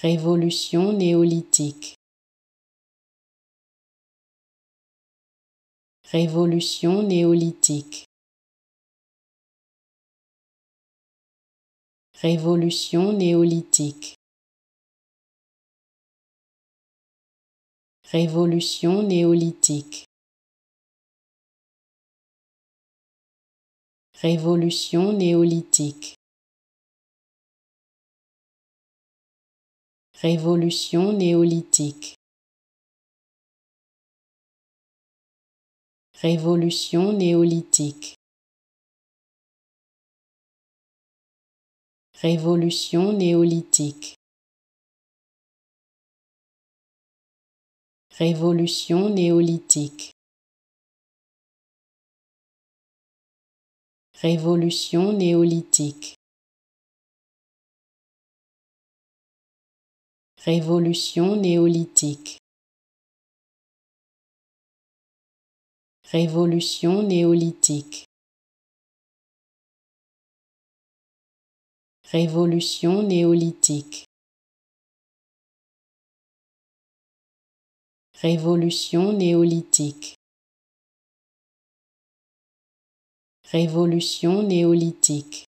Révolution néolithique. Révolution néolithique. Révolution néolithique. Révolution néolithique. Révolution néolithique. Révolution néolithique. Révolution néolithique. Révolution néolithique. Révolution néolithique. Révolution néolithique. Révolution néolithique. Révolution néolithique. Révolution néolithique. Révolution néolithique. Révolution néolithique.